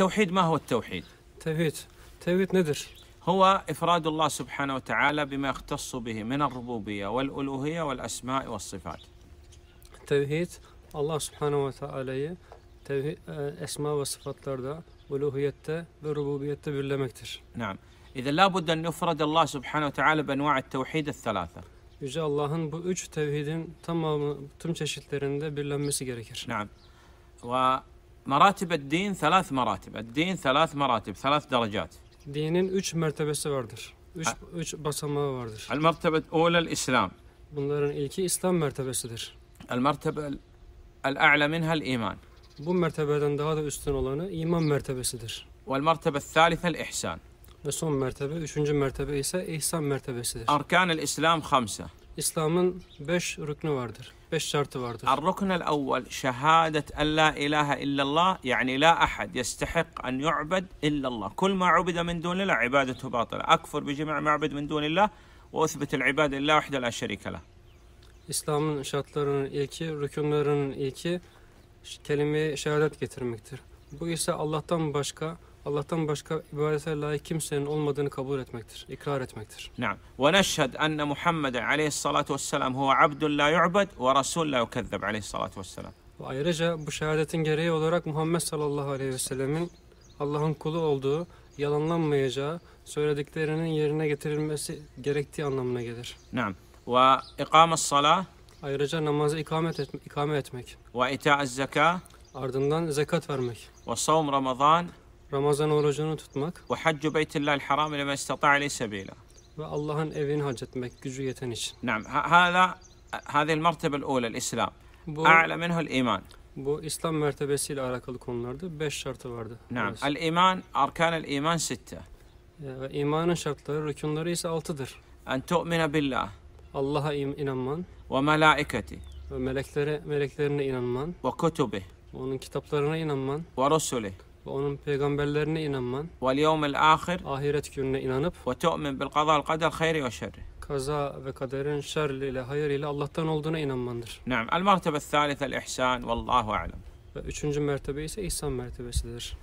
التوحيد ما هو التوحيد؟ التوحيد التوحيد ندر هو إفراد الله سبحانه وتعالى بما يختص به من الربوبية والألوهية والأسماء والصفات التوحيد الله سبحانه وتعالى آه، اسماء وصفات sıfatlarda, uluhiyette ve rububiyette نعم. إذا لابد أن نفرد الله سبحانه وتعالى بأنواع التوحيد الثلاثة. يجا الله أن üç توحيد تم تم تشتلرند بلمس نعم. و Maratib din thalath maratib. Din thalath maratib. Thalath derecat. Dinin üç mertebesi vardır. Üç, üç basamağı vardır. El mertebet ulel İslam. Bunların ilki İslam mertebesidir. El mertebe el a'la iman. Bu mertebeden daha da üstün olanı iman mertebesidir. Vel mertebe thalithe Ve son mertebe, üçüncü mertebe ise ihsan mertebesidir. Arkan el İslam İslam'ın beş rüknü vardır. ايش شرط برضه؟ الركن الاول شهاده ان لا اله الا الله يعني لا احد يستحق ان يعبد الا الله، كل ما عبد من دون الله عبادته باطله، اكفر بجميع ما عبد من دون الله واثبت العباده لله وحده لا شريك له. İslam'ın şartlarının ilki, rükünlerinin ilki kelime-i şehadet getirmektir. Bu ise Allah'tan başka Allah'tan başka ibadete layık kimsenin olmadığını kabul etmektir, ikrar etmektir. Naam. Ve neşhed enne Muhammed aleyhissalatu vesselam huve abdun la yu'bed ve rasul la yukezzeb aleyhissalatu vesselam. Ve ayrıca bu şehadetin gereği olarak Muhammed sallallahu aleyhi ve sellemin Allah'ın kulu olduğu, yalanlanmayacağı, söylediklerinin yerine getirilmesi gerektiği anlamına gelir. Naam. Ve ikamet salah. Ayrıca namazı ikamet etmek, ikame etmek. Ve ita'z zeka. Ardından zekat vermek. Ve savm Ramazan. Ramazan orucunu tutmak ve haccu beytillahil haram ile istata ile sebila ve Allah'ın evini hac etmek gücü yeten için. Naam. Hala هذه المرتبة الأولى الإسلام أعلى منه الإيمان Bu İslam mertebesiyle alakalı konularda beş şartı vardı. Naam. El iman, arkan el iman sitte. Ve imanın şartları, rükunları ise altıdır. En tu'mine billah. Allah'a inanman. Ve melaiketi. Ve meleklere, meleklerine inanman. Ve kutubi. Onun kitaplarına inanman. Ve rusuli ve onun peygamberlerine inanman Ve وَالْيَوْمِ الْآخِرِ ahiret gününe inanıp Ve وَتُؤْمِنْ بِالْقَضَى الْقَدَرْ خَيْرِ وَشَرِّ kaza ve kaderin şer ile hayır ile Allah'tan olduğuna inanmandır. Naam. El mertebe el ihsan vallahu alem. Ve üçüncü mertebe ise ihsan mertebesidir.